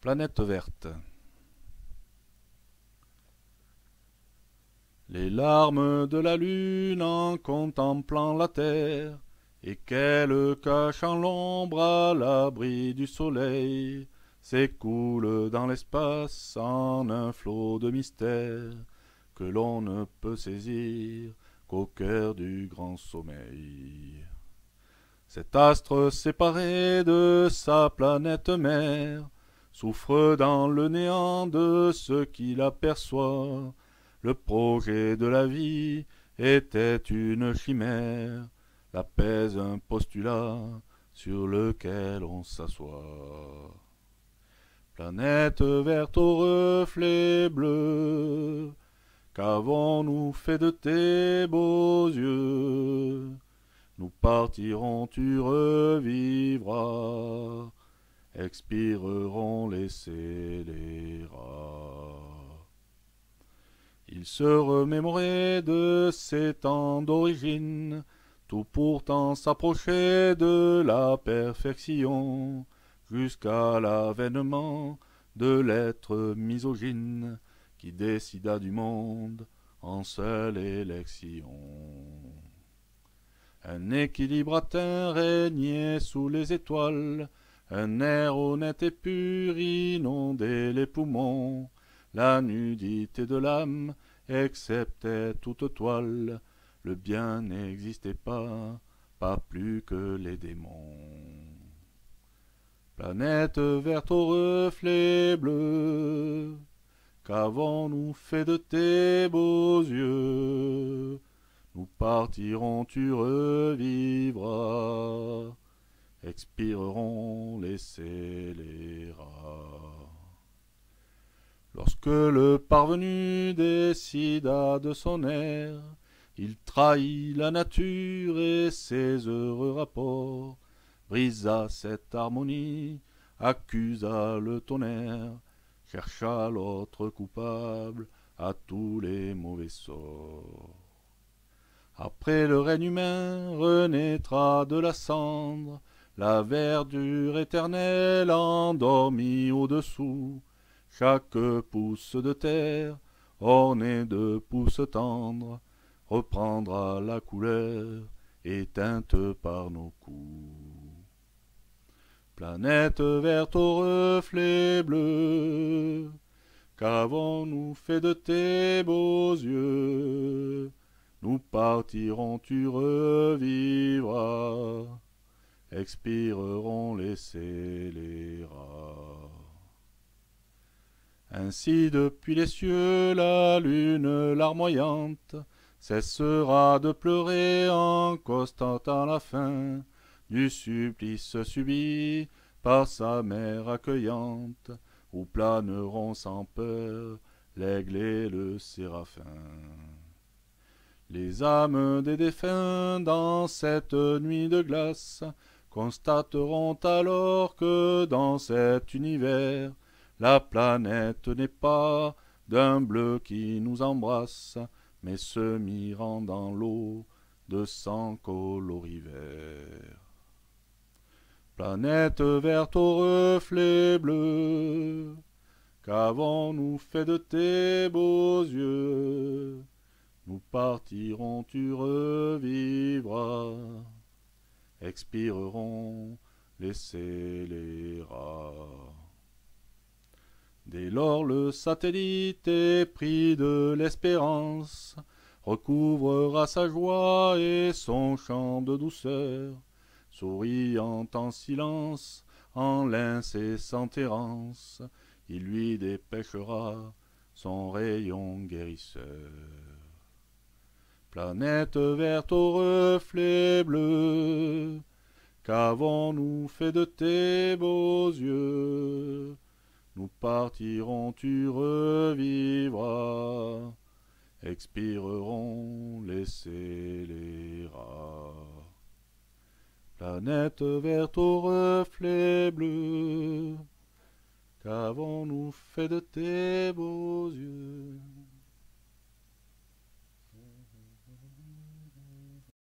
Planète verte. Les larmes de la lune en contemplant la terre, et qu'elle cache en l'ombre à l'abri du soleil, s'écoulent dans l'espace en un flot de mystère que l'on ne peut saisir qu'au cœur du grand sommeil. Cet astre séparé de sa planète mère, souffre dans le néant de ce qu'il aperçoit. Le projet de la vie était une chimère, la paix un postulat sur lequel on s'assoit. Planète verte aux reflets bleus, qu'avons-nous fait de tes beaux yeux Nous partirons, tu revivras expireront les scélérats. Il se remémorait de ses temps d'origine, tout pourtant s'approchait de la perfection, jusqu'à l'avènement de l'être misogyne, qui décida du monde en seule élection. Un équilibre atteint régnait sous les étoiles, un air honnête et pur inondait les poumons, la nudité de l'âme, exceptait toute toile, le bien n'existait pas, pas plus que les démons. Planète verte aux reflets bleus, qu'avons-nous fait de tes beaux yeux Nous partirons, tu revivras expireront les scélérats. Lorsque le parvenu décida de son air, il trahit la nature et ses heureux rapports, brisa cette harmonie, accusa le tonnerre, chercha l'autre coupable à tous les mauvais sorts. Après le règne humain renaîtra de la cendre la verdure éternelle endormie au-dessous, chaque pouce de terre, ornée de pouces tendres, reprendra la couleur éteinte par nos coups. Planète verte aux reflets bleus, qu'avons-nous fait de tes beaux yeux Nous partirons, tu expireront euh, les scélérats. Ainsi depuis les cieux la lune larmoyante cessera de pleurer en à la fin du supplice subi par sa mère accueillante, où planeront sans peur l'aigle et le séraphin. Les âmes des défunts dans cette nuit de glace constateront alors que dans cet univers, la planète n'est pas d'un bleu qui nous embrasse, mais se mirant dans l'eau de sang vert Planète verte au reflets bleus, qu'avons-nous fait de tes beaux yeux Nous partirons, tu revivras expireront les scélérats. Dès lors le satellite pris de l'espérance recouvrera sa joie et son chant de douceur, souriant en silence, en l'incessante errance, il lui dépêchera son rayon guérisseur. Planète verte au reflet bleus, qu'avons-nous fait de tes beaux yeux Nous partirons, tu revivras, expirerons, les scélérats. Planète verte au reflet bleus, qu'avons-nous fait de tes beaux yeux